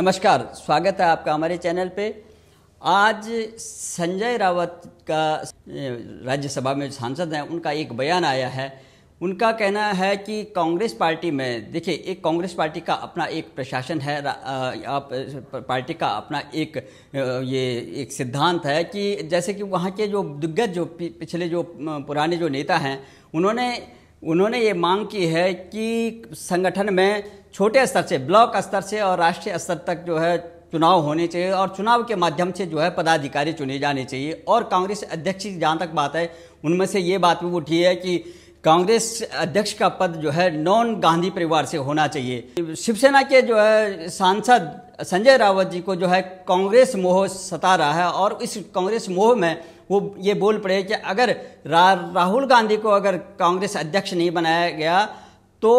नमस्कार स्वागत है आपका हमारे चैनल पे आज संजय रावत का राज्यसभा में सांसद हैं उनका एक बयान आया है उनका कहना है कि कांग्रेस पार्टी में देखिए एक कांग्रेस पार्टी का अपना एक प्रशासन है आप पार्टी का अपना एक ये एक सिद्धांत है कि जैसे कि वहाँ के जो दिग्गज जो पिछले जो पुराने जो नेता हैं उन्होंने उन्होंने ये मांग की है कि संगठन में छोटे स्तर से ब्लॉक स्तर से और राष्ट्रीय स्तर तक जो है चुनाव होने चाहिए और चुनाव के माध्यम से जो है पदाधिकारी चुने जाने चाहिए और कांग्रेस अध्यक्ष की जहाँ तक बात है उनमें से ये बात भी उठी है कि कांग्रेस अध्यक्ष का पद जो है नॉन गांधी परिवार से होना चाहिए शिवसेना के जो है सांसद संजय रावत जी को जो है कांग्रेस मोह सता रहा है और इस कांग्रेस मोह में वो ये बोल पड़े कि अगर रा, राहुल गांधी को अगर कांग्रेस अध्यक्ष नहीं बनाया गया तो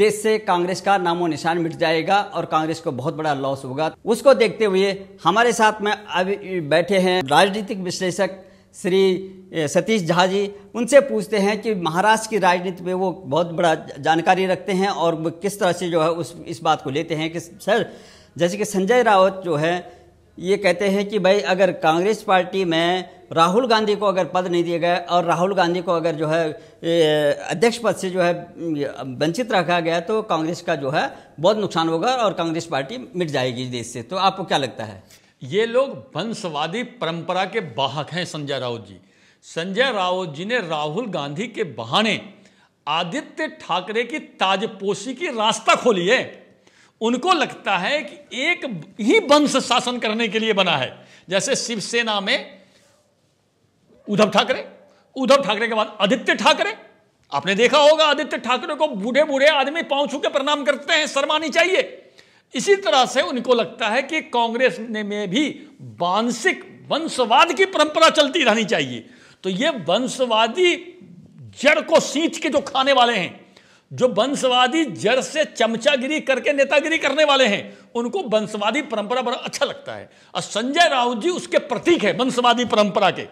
देश से कांग्रेस का नामो निशान मिट जाएगा और कांग्रेस को बहुत बड़ा लॉस होगा उसको देखते हुए हमारे साथ में अभी बैठे हैं राजनीतिक विश्लेषक श्री सतीश झा जी उनसे पूछते हैं कि महाराष्ट्र की राजनीति में वो बहुत बड़ा जानकारी रखते हैं और वो किस तरह से जो है उस इस बात को लेते हैं कि सर जैसे कि संजय रावत जो है ये कहते हैं कि भाई अगर कांग्रेस पार्टी में राहुल गांधी को अगर पद नहीं दिए गए और राहुल गांधी को अगर जो है अध्यक्ष पद से जो है वंचित रखा गया तो कांग्रेस का जो है बहुत नुकसान होगा और कांग्रेस पार्टी मिट जाएगी देश से तो आपको क्या लगता है ये लोग वंशवादी परंपरा के बाहक हैं संजय राउत जी संजय राउत जी ने राहुल गांधी के बहाने आदित्य ठाकरे की ताजपोशी की रास्ता खोली है उनको लगता है कि एक ही वंश शासन करने के लिए बना है जैसे शिवसेना में उद्धव ठाकरे उद्धव ठाकरे के बाद आदित्य ठाकरे आपने देखा होगा आदित्य ठाकरे को बूढ़े बूढ़े आदमी पांव छू के प्रणाम करते हैं शर्मा चाहिए इसी तरह से उनको लगता है कि कांग्रेस ने में भी वांशिक वंशवाद की परंपरा चलती रहनी चाहिए तो ये वंशवादी जड़ को सींच के जो खाने वाले हैं जो वंशवादी जड़ से चमचागिरी करके नेतागिरी करने वाले हैं उनको वंशवादी परंपरा बड़ा अच्छा लगता है और संजय राउत जी उसके प्रतीक है वंशवादी परंपरा के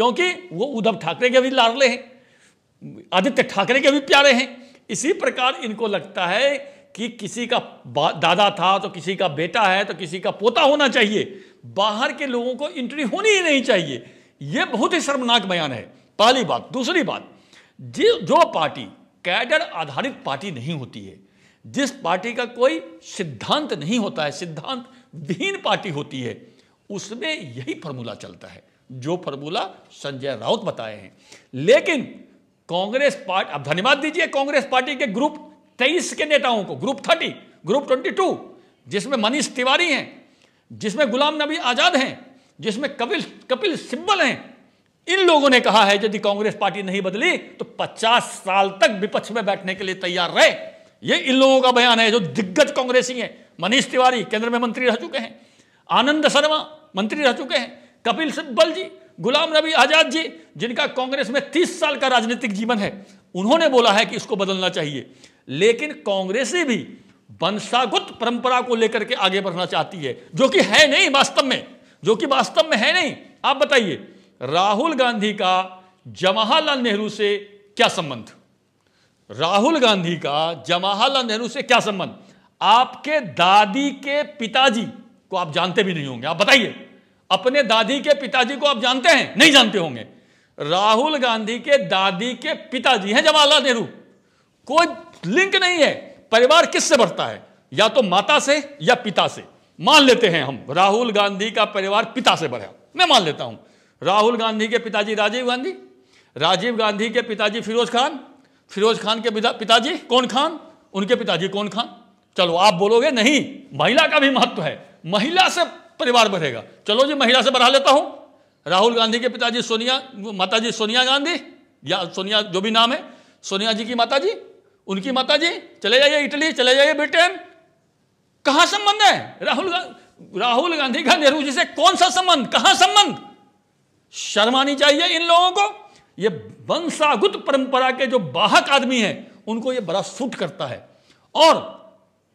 क्योंकि वो उद्धव ठाकरे के भी लाडले हैं आदित्य ठाकरे के भी प्यारे हैं इसी प्रकार इनको लगता है कि किसी का दादा था तो किसी का बेटा है तो किसी का पोता होना चाहिए बाहर के लोगों को एंट्री होनी ही नहीं चाहिए यह बहुत ही शर्मनाक बयान है पहली बात दूसरी बात जो पार्टी कैडर आधारित पार्टी नहीं होती है जिस पार्टी का कोई सिद्धांत नहीं होता है सिद्धांत विहीन पार्टी होती है उसमें यही फॉर्मूला चलता है जो फॉर्मूला संजय राउत बताए हैं लेकिन कांग्रेस पार्टी अब धन्यवाद दीजिए कांग्रेस पार्टी के ग्रुप तेईस के नेताओं को group thirty group twenty two जिसमें मनीष तिवारी हैं जिसमें गुलाम नबी आज़ाद हैं जिसमें कपिल कपिल सिब्बल हैं इन लोगों ने कहा है यदि कांग्रेस पार्टी नहीं बदली तो 50 साल तक विपक्ष में बैठने के लिए तैयार रहे ये इन लोगों का बयान है जो दिग्गज कांग्रेसी हैं मनीष तिवारी केंद्र में मंत्री रह चुके हैं आनंद शर्मा मंत्री रह चुके हैं कपिल सिब्बल जी गुलाम नबी आजाद जी जिनका कांग्रेस में तीस साल का राजनीतिक जीवन है उन्होंने बोला है कि इसको बदलना चाहिए लेकिन कांग्रेसी भी वंशागुत परंपरा को लेकर के आगे बढ़ना चाहती है जो कि है नहीं वास्तव में जो कि वास्तव में है नहीं आप बताइए राहुल गांधी का जवाहरलाल नेहरू से क्या संबंध राहुल गांधी का जवाहरलाल नेहरू से क्या संबंध आपके दादी के पिताजी को आप जानते भी नहीं होंगे आप बताइए अपने दादी के पिताजी को आप जानते हैं नहीं जानते होंगे राहुल गांधी के दादी के पिताजी हैं जवाहरलाल नेहरू कोई लिंक नहीं है परिवार किससे बढ़ता है या तो माता से या पिता से मान लेते हैं हम राहुल गांधी का परिवार पिता से बढ़ा मैं मान लेता हूं राहुल गांधी के पिताजी राजीव गांधी राजीव गांधी के पिताजी फिरोज खान फिरोज खान के पिताजी कौन खान उनके पिताजी कौन खान चलो आप बोलोगे नहीं महिला का भी महत्व है महिला से परिवार बढ़ेगा चलो जी महिला से बढ़ा लेता हूं राहुल गांधी के पिताजी सोनिया माता जी सोनिया गांधी या सोनिया जो भी नाम है सोनिया जी की माता जी उनकी माता जी चले जाइए इटली चले जाइए ब्रिटेन कहां संबंध है राहुल राहुल गांधी का नेहरू जी से कौन सा संबंध कहां संबंध शर्म आनी चाहिए इन लोगों को ये वंशागुत परंपरा के जो बाहक आदमी हैं उनको ये बड़ा सूट करता है और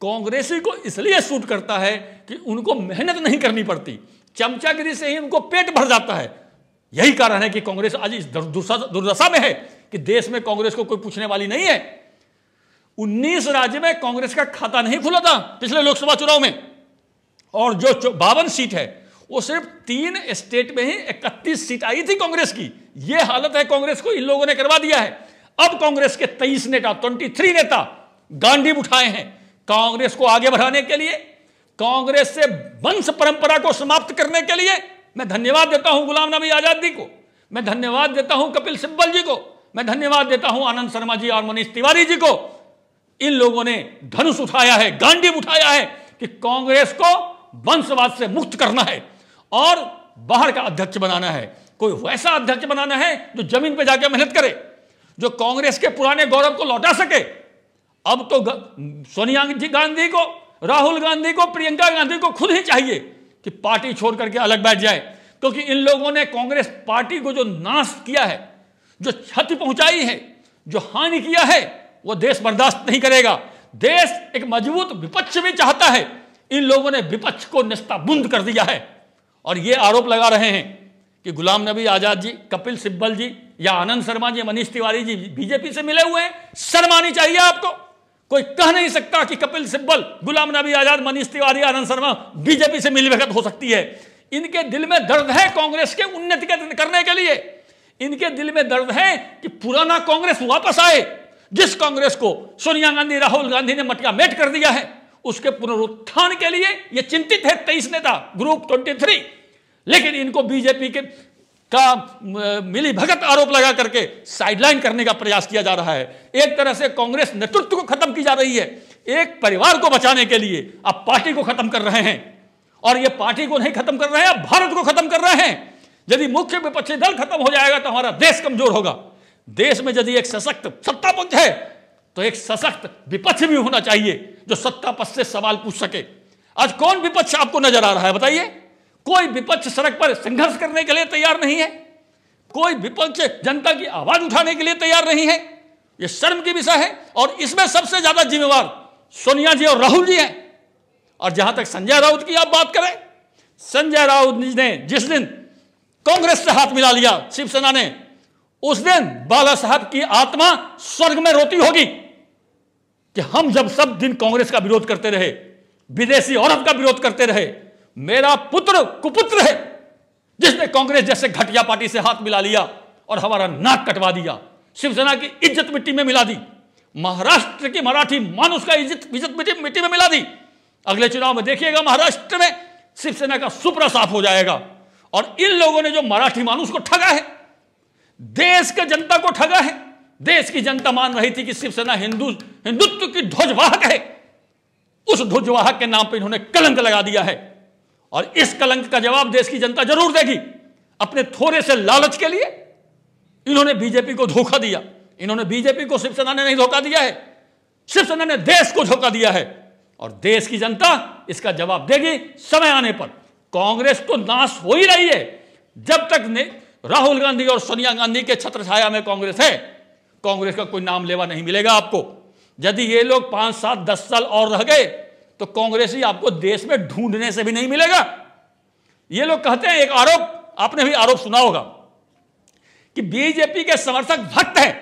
कांग्रेसी को इसलिए सूट करता है कि उनको मेहनत नहीं करनी पड़ती चमचागिरी से ही उनको पेट भर जाता है यही कारण है कि कांग्रेस आज इस दुर्दशा में है कि देश में कांग्रेस को कोई पूछने वाली नहीं है 19 राज्य में कांग्रेस का खाता नहीं खुला था पिछले लोकसभा चुनाव में और जो बावन सीट है वो सिर्फ तीन स्टेट में ही इकतीस सीट आई थी कांग्रेस की यह हालत है कांग्रेस को इन लोगों ने करवा दिया है अब कांग्रेस के तेईस नेता ट्वेंटी थ्री नेता गांधी उठाए हैं कांग्रेस को आगे बढ़ाने के लिए कांग्रेस से वंश परंपरा को समाप्त करने के लिए मैं धन्यवाद देता हूं गुलाम नबी आजादी को मैं धन्यवाद देता हूं कपिल सिब्बल जी को मैं धन्यवाद देता हूं आनंद शर्मा जी और मनीष तिवारी जी को इन लोगों ने धनुष उठाया है गांधी उठाया है कि कांग्रेस को वंशवाद से मुक्त करना है और बाहर का अध्यक्ष बनाना है कोई वैसा अध्यक्ष बनाना है जो जमीन पर जाकर मेहनत करे जो कांग्रेस के पुराने गौरव को लौटा सके अब तो सोनिया गांधी को राहुल गांधी को प्रियंका गांधी को खुद ही चाहिए कि पार्टी छोड़ करके अलग बैठ जाए क्योंकि इन लोगों ने कांग्रेस पार्टी को जो नाश किया है जो क्षति पहुंचाई है जो हानि किया है वो देश बर्दाश्त नहीं करेगा देश एक मजबूत विपक्ष भी चाहता है इन लोगों ने विपक्ष को निस्ताबुंद कर दिया है और ये आरोप लगा रहे हैं कि गुलाम नबी आजाद जी कपिल सिब्बल जी या आनंद शर्मा जी मनीष तिवारी जी बीजेपी से मिले हुए हैं शर्मानी चाहिए आपको कोई कह नहीं सकता कि कपिल सिब्बल गुलाम नबी आजाद मनीष तिवारी आनंद शर्मा बीजेपी से मिलीभगत हो सकती है इनके दिल में दर्द है कांग्रेस के उन्नति करने के लिए इनके दिल में दर्द है कि पुराना कांग्रेस वापस आए जिस कांग्रेस को सोनिया गांधी राहुल गांधी ने मटका मेट कर दिया है उसके पुनरुत्थान के लिए ये चिंतित है तेईस नेता ग्रुप थ्री लेकिन इनको बीजेपी के का भगत आरोप लगा करके साइडलाइन करने का प्रयास किया जा रहा है एक तरह से कांग्रेस नेतृत्व को खत्म की जा रही है एक परिवार को बचाने के लिए अब पार्टी को खत्म कर रहे हैं और ये पार्टी को नहीं खत्म कर रहे हैं अब भारत को खत्म कर रहे हैं यदि मुख्य विपक्षी दल खत्म हो जाएगा तो हमारा देश कमजोर होगा देश में यदि एक सशक्त सत्ता पक्ष है तो एक सशक्त विपक्ष भी होना चाहिए जो सत्ता पक्ष से सवाल पूछ सके आज कौन विपक्ष आपको नजर आ रहा है बताइए कोई विपक्ष सड़क पर संघर्ष करने के लिए तैयार नहीं है कोई विपक्ष जनता की आवाज उठाने के लिए तैयार नहीं है यह शर्म की विषय है और इसमें सबसे ज्यादा जिम्मेवार सोनिया जी और राहुल जी हैं और जहां तक संजय राउत की आप बात करें संजय राउत ने जिस दिन कांग्रेस से हाथ मिला लिया शिवसेना ने उस दिन बाला साहब की आत्मा स्वर्ग में रोती होगी कि हम जब सब दिन कांग्रेस का विरोध करते रहे विदेशी औरत का विरोध करते रहे मेरा पुत्र कुपुत्र है जिसने कांग्रेस जैसे घटिया पार्टी से हाथ मिला लिया और हमारा नाक कटवा दिया शिवसेना की इज्जत मिट्टी में मिला दी महाराष्ट्र की मराठी मानुष का इज्जत इज्जत मिट्टी मिट्टी में मिला दी अगले चुनाव में देखिएगा महाराष्ट्र में शिवसेना का सुपरा साफ हो जाएगा और इन लोगों ने जो मराठी मानुष को ठगा है देश के जनता को ठगा है देश की जनता मान रही थी कि शिवसेना हिंदू हिंदुत्व की ध्वजवाहक है उस ध्वजवाहक के नाम पर इन्होंने कलंक लगा दिया है और इस कलंक का जवाब देश की जनता जरूर देगी अपने थोड़े से लालच के लिए इन्होंने बीजेपी को धोखा दिया इन्होंने बीजेपी को शिवसेना ने नहीं धोखा दिया है शिवसेना ने देश को धोखा दिया है और देश की जनता इसका जवाब देगी समय आने पर कांग्रेस तो नाश हो ही रही है जब तक राहुल गांधी और सोनिया गांधी के छत्र छाया में कांग्रेस है कांग्रेस का कोई नाम लेवा नहीं मिलेगा आपको यदि ये लोग पांच सात दस साल और रह गए तो ही आपको देश में ढूंढने से भी नहीं मिलेगा ये लोग कहते हैं एक आरोप आपने भी आरोप सुना होगा कि बीजेपी के समर्थक भक्त हैं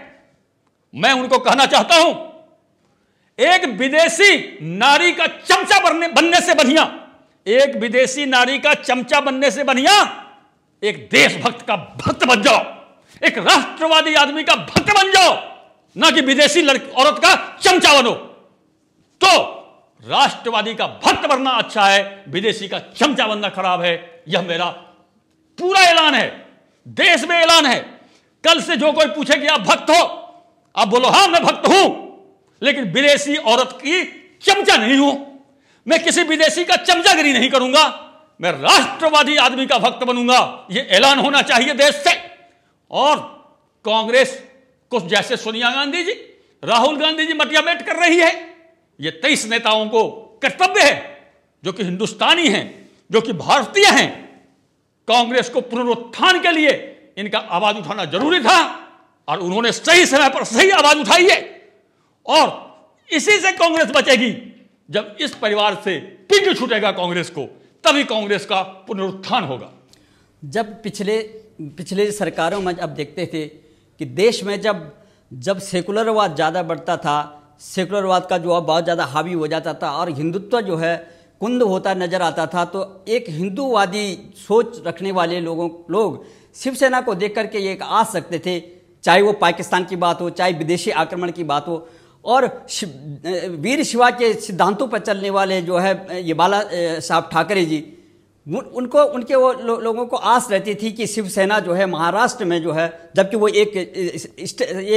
मैं उनको कहना चाहता हूं एक विदेशी नारी का चमचा बनने बनने से बढ़िया एक विदेशी नारी का चमचा बनने से बढ़िया एक देशभक्त का भक्त बन जाओ एक राष्ट्रवादी आदमी का भक्त बन जाओ ना कि विदेशी औरत का चमचा बनो तो राष्ट्रवादी का भक्त बनना अच्छा है विदेशी का चमचा बनना खराब है यह मेरा पूरा ऐलान है देश में ऐलान है कल से जो कोई पूछे कि आप भक्त हो आप बोलो हां मैं भक्त हूं लेकिन विदेशी औरत की चमचा नहीं हूं मैं किसी विदेशी का चमचागिरी नहीं करूंगा मैं राष्ट्रवादी आदमी का भक्त बनूंगा यह ऐलान होना चाहिए देश से और कांग्रेस कुछ जैसे सोनिया गांधी जी राहुल गांधी जी मटिया मेट कर रही है ये तेईस नेताओं को कर्तव्य है जो कि हिंदुस्तानी हैं जो कि भारतीय हैं कांग्रेस को पुनरुत्थान के लिए इनका आवाज उठाना जरूरी था और उन्होंने सही समय पर सही आवाज उठाई है और इसी से कांग्रेस बचेगी जब इस परिवार से पिंड छूटेगा कांग्रेस को तभी कांग्रेस का पुनरुत्थान होगा जब पिछले पिछले सरकारों में अब देखते थे कि देश में जब जब सेकुलरवाद ज़्यादा बढ़ता था सेकुलरवाद का जो है बहुत ज़्यादा हावी हो जाता था और हिंदुत्व जो है कुंद होता नजर आता था तो एक हिंदूवादी सोच रखने वाले लोगों लोग शिवसेना को देख करके ये आ सकते थे चाहे वो पाकिस्तान की बात हो चाहे विदेशी आक्रमण की बात हो और वीर शिवा के सिद्धांतों पर चलने वाले जो है ये बाला साहब ठाकरे जी उनको उनके वो लो, लोगों को आस रहती थी कि शिवसेना जो है महाराष्ट्र में जो है जबकि वो एक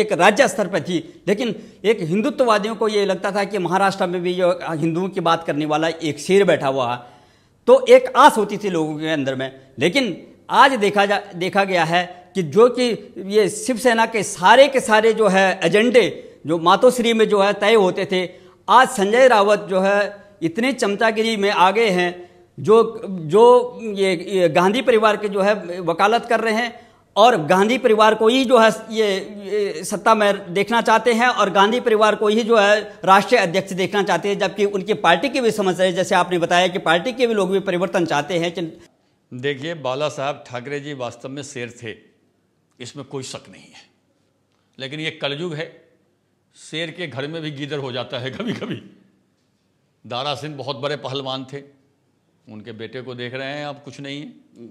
एक राज्य स्तर पर थी लेकिन एक हिंदुत्ववादियों को ये लगता था कि महाराष्ट्र में भी जो हिंदुओं की बात करने वाला एक शेर बैठा हुआ है तो एक आस होती थी लोगों के अंदर में लेकिन आज देखा जा देखा गया है कि जो कि ये शिवसेना के सारे के सारे जो है एजेंडे जो मातोश्री में जो है तय होते थे आज संजय रावत जो है इतनी चमचागिरी में आगे हैं जो जो ये, गांधी परिवार के जो है वकालत कर रहे हैं और गांधी परिवार को ही जो है ये, ये सत्ता में देखना चाहते हैं और गांधी परिवार को ही जो है राष्ट्रीय अध्यक्ष देखना चाहते हैं जबकि उनकी पार्टी की भी समस्या है जैसे आपने बताया कि पार्टी के भी लोग भी परिवर्तन चाहते हैं देखिए बाला साहब ठाकरे जी वास्तव में शेर थे इसमें कोई शक नहीं है लेकिन ये कलयुग है शेर के घर में भी गीदर हो जाता है कभी कभी दारा सिंह बहुत बड़े पहलवान थे उनके बेटे को देख रहे हैं आप कुछ नहीं है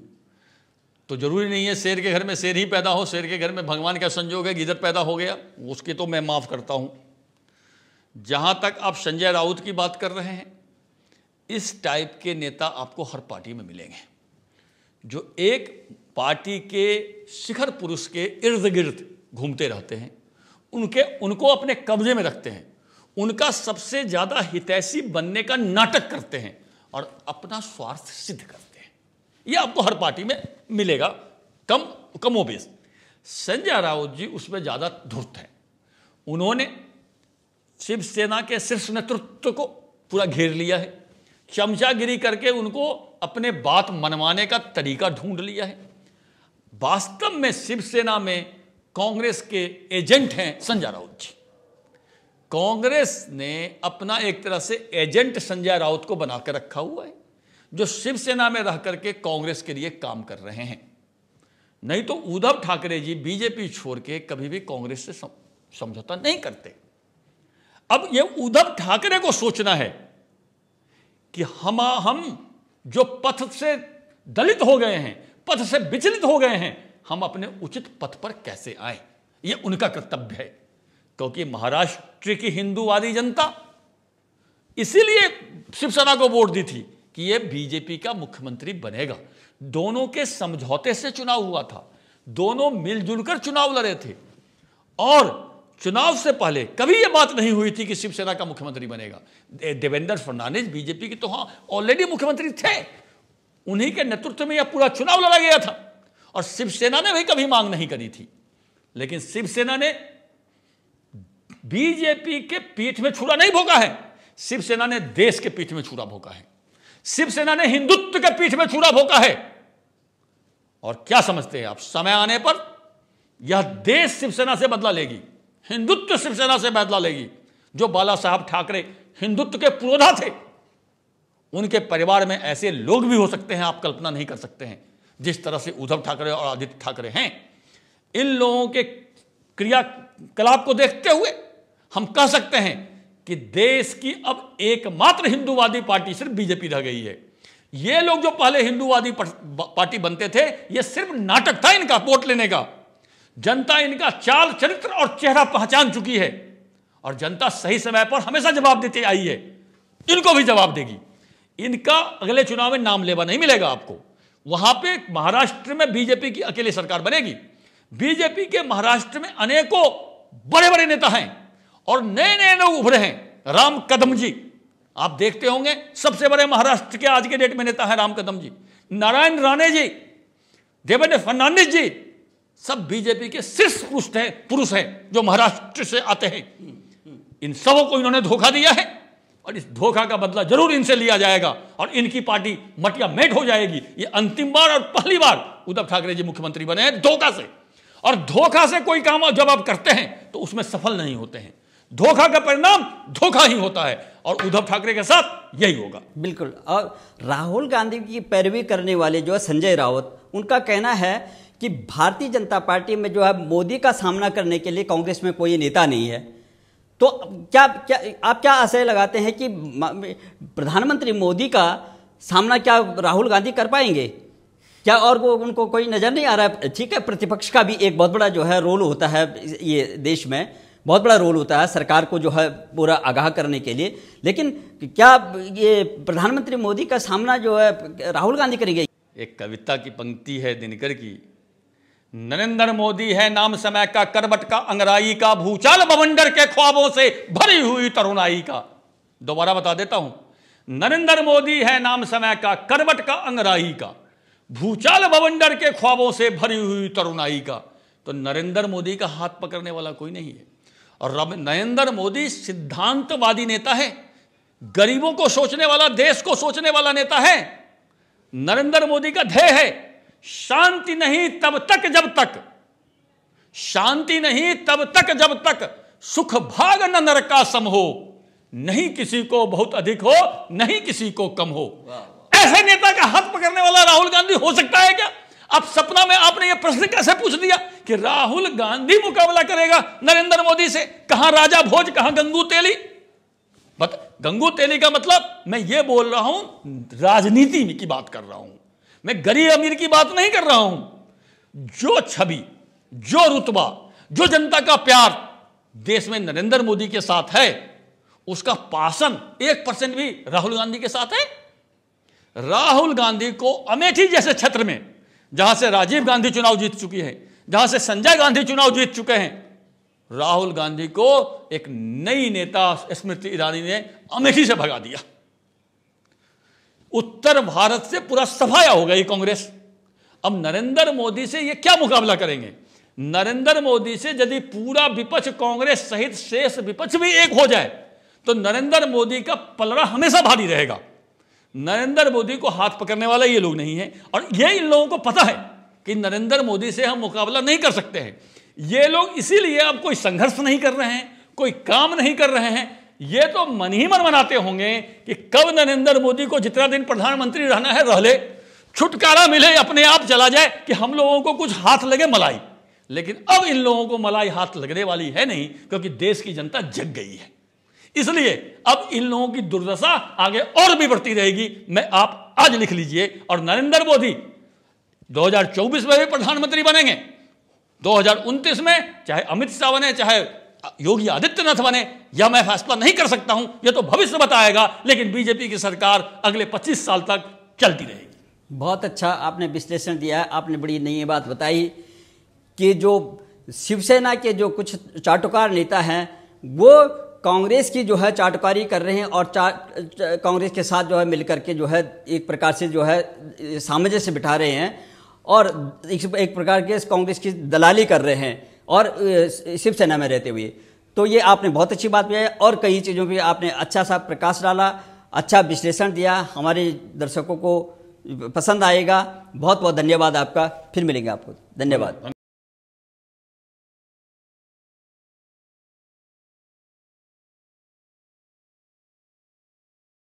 तो जरूरी नहीं है शेर के घर में शेर ही पैदा हो शेर के घर में भगवान का संजोग है गिदर पैदा हो गया उसकी तो मैं माफ़ करता हूँ जहाँ तक आप संजय राउत की बात कर रहे हैं इस टाइप के नेता आपको हर पार्टी में मिलेंगे जो एक पार्टी के शिखर पुरुष के इर्द गिर्द घूमते रहते हैं उनके उनको अपने कब्जे में रखते हैं उनका सबसे ज़्यादा हितैषी बनने का नाटक करते हैं और अपना स्वार्थ सिद्ध करते हैं यह आपको हर पार्टी में मिलेगा कम कमो बेस संजय राउत जी उसमें ज़्यादा धुर्त हैं उन्होंने शिवसेना के शीर्ष नेतृत्व को पूरा घेर लिया है चमचागिरी करके उनको अपने बात मनवाने का तरीका ढूंढ लिया है वास्तव में शिवसेना में कांग्रेस के एजेंट हैं संजय राउत जी कांग्रेस ने अपना एक तरह से एजेंट संजय राउत को बनाकर रखा हुआ है जो शिवसेना में रह करके कांग्रेस के लिए काम कर रहे हैं नहीं तो उद्धव ठाकरे जी बीजेपी छोड़ के कभी भी कांग्रेस से समझौता नहीं करते अब ये उद्धव ठाकरे को सोचना है कि हम हम जो पथ से दलित हो गए हैं पथ से विचलित हो गए हैं हम अपने उचित पथ पर कैसे आए ये उनका कर्तव्य है क्योंकि महाराष्ट्र की हिंदूवादी जनता इसीलिए शिवसेना को वोट दी थी कि ये बीजेपी का मुख्यमंत्री बनेगा दोनों के समझौते से चुनाव हुआ था दोनों मिलजुल कर चुनाव लड़े थे और चुनाव से पहले कभी यह बात नहीं हुई थी कि शिवसेना का मुख्यमंत्री बनेगा देवेंद्र फडणवीस बीजेपी के तो हां ऑलरेडी मुख्यमंत्री थे उन्हीं के नेतृत्व में यह पूरा चुनाव लड़ा गया था और शिवसेना ने भी कभी मांग नहीं करी थी लेकिन शिवसेना ने बीजेपी के पीठ में छुरा नहीं भोगा है शिवसेना ने देश के पीठ में छुरा भोगा है शिवसेना ने हिंदुत्व के पीठ में छुरा भोगा है और क्या समझते हैं आप समय आने पर यह देश शिवसेना से बदला लेगी हिंदुत्व शिवसेना से बदला लेगी जो बाला साहब ठाकरे हिंदुत्व के पुरोधा थे उनके परिवार में ऐसे लोग भी हो सकते हैं आप कल्पना नहीं कर सकते हैं जिस तरह से उद्धव ठाकरे और आदित्य ठाकरे हैं इन लोगों के क्रियाकलाप को देखते हुए हम कह सकते हैं कि देश की अब एकमात्र हिंदूवादी पार्टी सिर्फ बीजेपी रह गई है ये लोग जो पहले हिंदूवादी पार्टी बनते थे ये सिर्फ नाटक था इनका वोट लेने का जनता इनका चाल चरित्र और चेहरा पहचान चुकी है और जनता सही समय पर हमेशा जवाब देती आई है इनको भी जवाब देगी इनका अगले चुनाव में नाम लेवा नहीं मिलेगा आपको वहां पे महाराष्ट्र में बीजेपी की अकेली सरकार बनेगी बीजेपी के महाराष्ट्र में अनेकों बड़े बड़े नेता हैं और नए नए लोग उभरे हैं राम कदम जी आप देखते होंगे सबसे बड़े महाराष्ट्र के आज के डेट में नेता है राम कदम जी नारायण राणे जी देवेंद्र फर्नांडिस जी सब बीजेपी के शीर्ष पुरुष हैं पुरुष हैं जो महाराष्ट्र से आते हैं इन सबों को इन्होंने धोखा दिया है और इस धोखा का बदला जरूर इनसे लिया जाएगा और इनकी पार्टी मटिया मेट हो जाएगी ये अंतिम बार और पहली बार उद्धव ठाकरे जी मुख्यमंत्री बने हैं धोखा से और धोखा से कोई काम जब आप करते हैं तो उसमें सफल नहीं होते हैं धोखा का परिणाम धोखा ही होता है और उद्धव ठाकरे के साथ यही होगा बिल्कुल और राहुल गांधी की पैरवी करने वाले जो है संजय रावत उनका कहना है कि भारतीय जनता पार्टी में जो है मोदी का सामना करने के लिए कांग्रेस में कोई नेता नहीं है तो क्या क्या आप क्या आशय लगाते हैं कि प्रधानमंत्री मोदी का सामना क्या राहुल गांधी कर पाएंगे क्या और वो उनको कोई नज़र नहीं आ रहा है ठीक है प्रतिपक्ष का भी एक बहुत बड़ा जो है रोल होता है ये देश में बहुत बड़ा रोल होता है सरकार को जो है पूरा आगाह करने के लिए लेकिन क्या ये प्रधानमंत्री मोदी का सामना जो है राहुल गांधी करेंगे एक कविता की पंक्ति है दिनकर की नरेंद्र मोदी है नाम समय का करवट का अंगराई का भूचाल बवंडर के ख्वाबों से भरी हुई तरुणाई का दोबारा बता देता हूं नरेंद्र मोदी है नाम समय का करवट का अंगराई का भूचाल बवंडर के ख्वाबों से भरी हुई तरुणाई का तो नरेंद्र मोदी का हाथ पकड़ने वाला कोई नहीं है और नरेंद्र मोदी सिद्धांतवादी नेता है गरीबों को सोचने वाला देश को सोचने वाला नेता है नरेंद्र मोदी का ध्येय है शांति नहीं तब तक जब तक शांति नहीं तब तक जब तक सुख भाग न नरका सम हो नहीं किसी को बहुत अधिक हो नहीं किसी को कम हो ऐसे नेता का हाथ पकड़ने वाला राहुल गांधी हो सकता है क्या अब सपना में आपने यह प्रश्न कैसे पूछ दिया कि राहुल गांधी मुकाबला करेगा नरेंद्र मोदी से कहां राजा भोज कहां गंगू तेली बत गंगू तेली का मतलब मैं ये बोल रहा हूं राजनीति की बात कर रहा हूं मैं गरीब अमीर की बात नहीं कर रहा हूं जो छवि जो रुतबा जो जनता का प्यार देश में नरेंद्र मोदी के साथ है उसका पासन एक परसेंट भी राहुल गांधी के साथ है राहुल गांधी को अमेठी जैसे क्षेत्र में जहां से राजीव गांधी चुनाव जीत चुकी है जहां से संजय गांधी चुनाव जीत चुके हैं राहुल गांधी को एक नई नेता स्मृति ईरानी ने अमेठी से भगा दिया उत्तर भारत से पूरा सफाया हो गई कांग्रेस अब नरेंद्र मोदी से ये क्या मुकाबला करेंगे नरेंद्र मोदी से यदि पूरा विपक्ष कांग्रेस सहित शेष विपक्ष भी एक हो जाए तो नरेंद्र मोदी का पलड़ा हमेशा भारी रहेगा नरेंद्र मोदी को हाथ पकड़ने वाला ये लोग नहीं है और ये इन लोगों को पता है कि नरेंद्र मोदी से हम मुकाबला नहीं कर सकते हैं ये लोग इसीलिए अब कोई संघर्ष नहीं कर रहे हैं कोई काम नहीं कर रहे हैं ये तो मन ही मन मनाते होंगे कि कब नरेंद्र मोदी को जितना दिन प्रधानमंत्री रहना है रह ले छुटकारा मिले अपने आप चला जाए कि हम लोगों को कुछ हाथ लगे मलाई लेकिन अब इन लोगों को मलाई हाथ लगने वाली है नहीं क्योंकि देश की जनता जग गई है इसलिए अब इन लोगों की दुर्दशा आगे और भी बढ़ती रहेगी मैं आप आज लिख लीजिए और नरेंद्र मोदी 2024 में भी प्रधानमंत्री बनेंगे 2029 में चाहे अमित शाह बने चाहे योगी आदित्यनाथ बने या मैं फैसला नहीं कर सकता हूं यह तो भविष्य बताएगा लेकिन बीजेपी की सरकार अगले 25 साल तक चलती रहेगी बहुत अच्छा आपने विश्लेषण दिया है आपने बड़ी नई बात बताई कि जो शिवसेना के जो कुछ चाटुकार नेता हैं वो कांग्रेस की जो है चाटकारी कर रहे हैं और चाट कांग्रेस के साथ जो है मिलकर के जो है एक प्रकार से जो है सामंजस्य बिठा रहे हैं और एक प्रकार के कांग्रेस की दलाली कर रहे हैं और शिवसेना में रहते हुए तो ये आपने बहुत अच्छी बात है और कई चीज़ों पर आपने अच्छा सा प्रकाश डाला अच्छा विश्लेषण दिया हमारे दर्शकों को पसंद आएगा बहुत बहुत धन्यवाद आपका फिर मिलेंगे आपको धन्यवाद